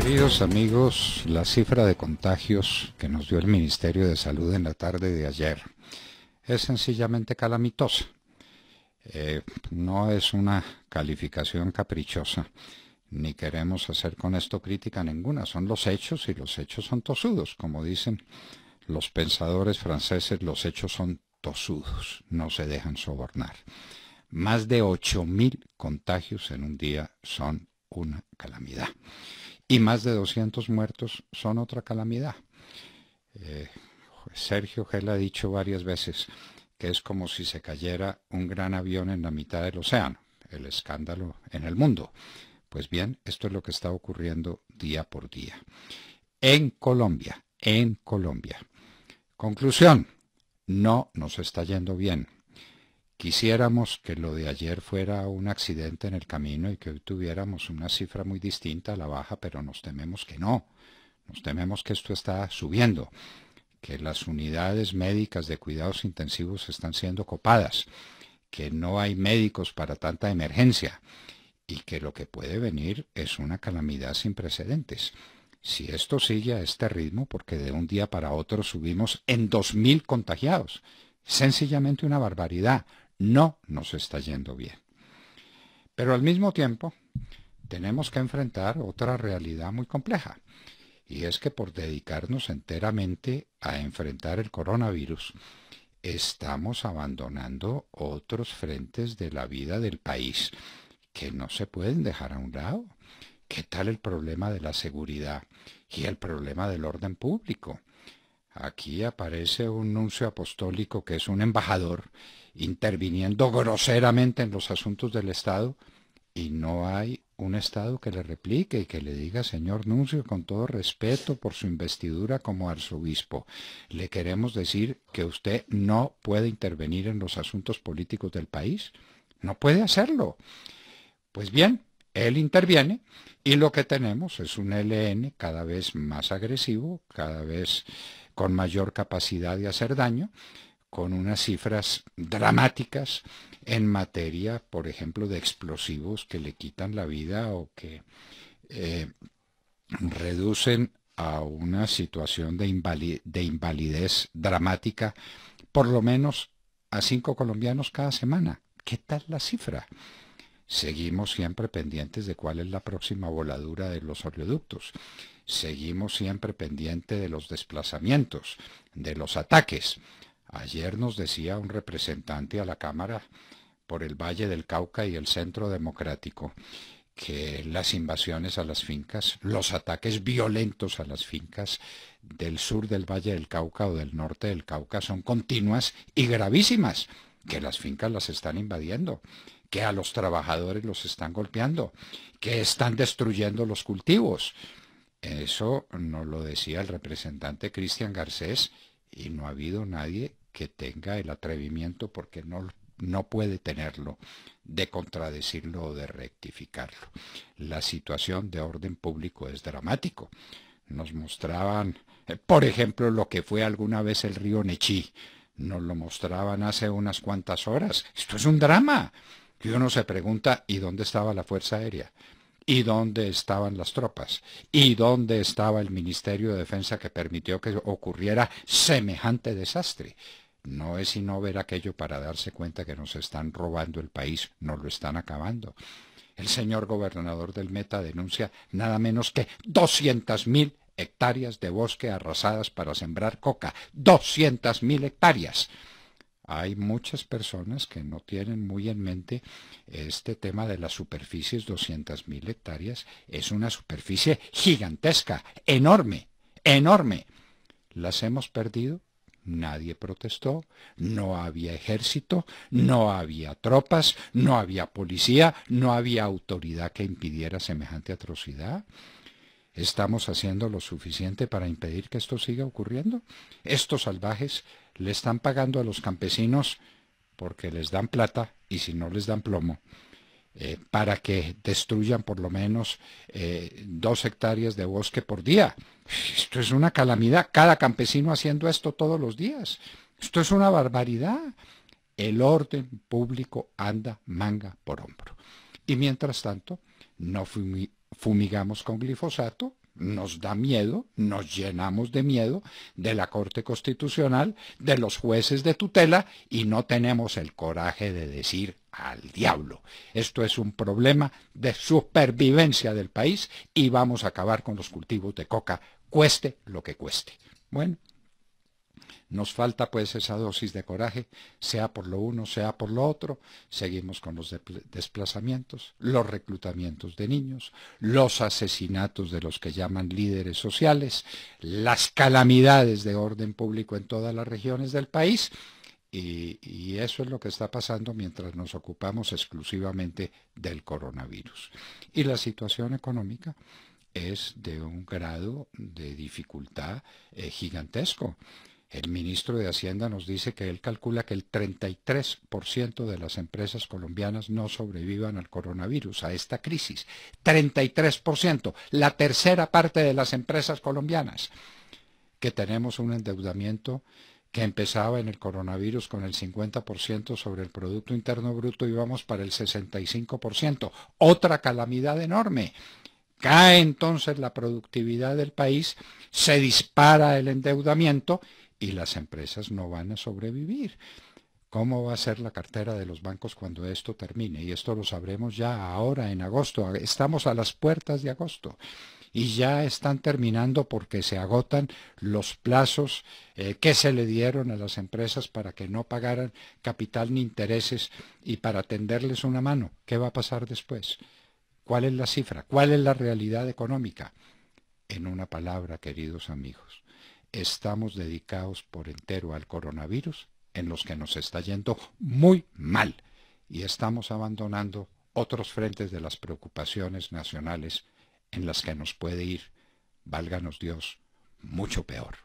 Queridos amigos, la cifra de contagios que nos dio el Ministerio de Salud en la tarde de ayer es sencillamente calamitosa. Eh, no es una calificación caprichosa, ni queremos hacer con esto crítica ninguna. Son los hechos y los hechos son tosudos. Como dicen los pensadores franceses, los hechos son tosudos, no se dejan sobornar. Más de 8.000 contagios en un día son una calamidad y más de 200 muertos son otra calamidad. Eh, Sergio Gel ha dicho varias veces que es como si se cayera un gran avión en la mitad del océano, el escándalo en el mundo. Pues bien, esto es lo que está ocurriendo día por día. En Colombia, en Colombia. Conclusión, no nos está yendo bien. Quisiéramos que lo de ayer fuera un accidente en el camino y que hoy tuviéramos una cifra muy distinta a la baja, pero nos tememos que no. Nos tememos que esto está subiendo, que las unidades médicas de cuidados intensivos están siendo copadas, que no hay médicos para tanta emergencia y que lo que puede venir es una calamidad sin precedentes. Si esto sigue a este ritmo, porque de un día para otro subimos en 2.000 contagiados, sencillamente una barbaridad no nos está yendo bien. Pero al mismo tiempo, tenemos que enfrentar otra realidad muy compleja, y es que por dedicarnos enteramente a enfrentar el coronavirus, estamos abandonando otros frentes de la vida del país que no se pueden dejar a un lado. ¿Qué tal el problema de la seguridad y el problema del orden público? Aquí aparece un nuncio apostólico que es un embajador interviniendo groseramente en los asuntos del Estado y no hay un Estado que le replique y que le diga, señor nuncio, con todo respeto por su investidura como arzobispo, le queremos decir que usted no puede intervenir en los asuntos políticos del país. No puede hacerlo. Pues bien, él interviene y lo que tenemos es un e LN cada vez más agresivo, cada vez con mayor capacidad de hacer daño, con unas cifras dramáticas en materia, por ejemplo, de explosivos que le quitan la vida o que eh, reducen a una situación de, de invalidez dramática, por lo menos a cinco colombianos cada semana. ¿Qué tal la cifra? Seguimos siempre pendientes de cuál es la próxima voladura de los oleoductos seguimos siempre pendiente de los desplazamientos, de los ataques. Ayer nos decía un representante a la Cámara por el Valle del Cauca y el Centro Democrático que las invasiones a las fincas, los ataques violentos a las fincas del sur del Valle del Cauca o del norte del Cauca son continuas y gravísimas, que las fincas las están invadiendo, que a los trabajadores los están golpeando, que están destruyendo los cultivos. Eso nos lo decía el representante Cristian Garcés y no ha habido nadie que tenga el atrevimiento, porque no, puede tenerlo, de contradecirlo o de rectificarlo. La situación de orden público es dramático. Nos mostraban, eh, por ejemplo, lo que fue alguna vez el río Nechí. Nos lo mostraban hace unas cuantas horas. Esto es un drama. Y uno se pregunta, ¿y dónde estaba la Fuerza Aérea? y dónde estaban las tropas y dónde estaba el Ministerio de Defensa que permitió que ocurriera semejante desastre. No es sino ver aquello para darse cuenta que nos están robando el país, nos lo están acabando. El señor gobernador del Meta denuncia nada menos que 200.000 hectáreas de bosque arrasadas para sembrar coca. 200.000 hectáreas. Hay muchas personas que no tienen muy en mente este tema de las superficies 200.000 hectáreas. Es una superficie gigantesca, enorme, enorme. ¿Las hemos perdido? Nadie protestó, no había ejército, no había tropas, no había policía, no había autoridad que impidiera semejante atrocidad. ¿Estamos haciendo lo suficiente para impedir que esto siga ocurriendo? Estos salvajes le están pagando a los campesinos porque les dan plata y si no les dan plomo, eh, para que destruyan por lo menos eh, dos hectáreas de bosque por día. Esto es una calamidad, cada campesino haciendo esto todos los días. Esto es una barbaridad. El orden público anda manga por hombro. Y mientras tanto, no, fui, fumigamos con glifosato, nos da miedo, nos llenamos de miedo de la Corte Constitucional, de los jueces de tutela y no tenemos el coraje de decir al diablo. Esto es un problema de supervivencia del país y vamos a acabar con los cultivos de coca, cueste lo que cueste. Bueno. Nos falta pues esa dosis de coraje, sea por lo uno, sea por lo otro. Seguimos con los desplazamientos, los reclutamientos de niños, los asesinatos de los que llaman líderes sociales, las calamidades de orden público en todas las regiones del país. Y, eso es lo que está pasando mientras nos ocupamos exclusivamente del coronavirus. Y la situación económica es de un grado de dificultad eh, gigantesco. El ministro de Hacienda nos dice que él calcula que el 33% de las empresas colombianas no sobrevivan al coronavirus, a esta crisis. 33%, la tercera parte de las empresas colombianas, que tenemos un endeudamiento que empezaba en el coronavirus con el 50% sobre el Producto Interno Bruto y vamos para el 65%. Otra calamidad enorme. Cae entonces la productividad del país, se dispara el endeudamiento y las empresas no van a sobrevivir. ¿Cómo va a ser la cartera de los bancos cuando esto termine? Y esto lo sabremos ya ahora en agosto. Estamos a las puertas de agosto y ya están terminando porque se agotan los plazos eh, que se le dieron a las empresas para que no pagaran capital ni intereses y para tenderles una mano. ¿Qué va a pasar después? ¿Cuál es la cifra? ¿Cuál es la realidad económica? En una palabra, queridos amigos, estamos dedicados por entero al coronavirus, en los que nos está yendo muy mal y estamos abandonando otros frentes de las preocupaciones nacionales en las que nos puede ir, válganos Dios, mucho peor.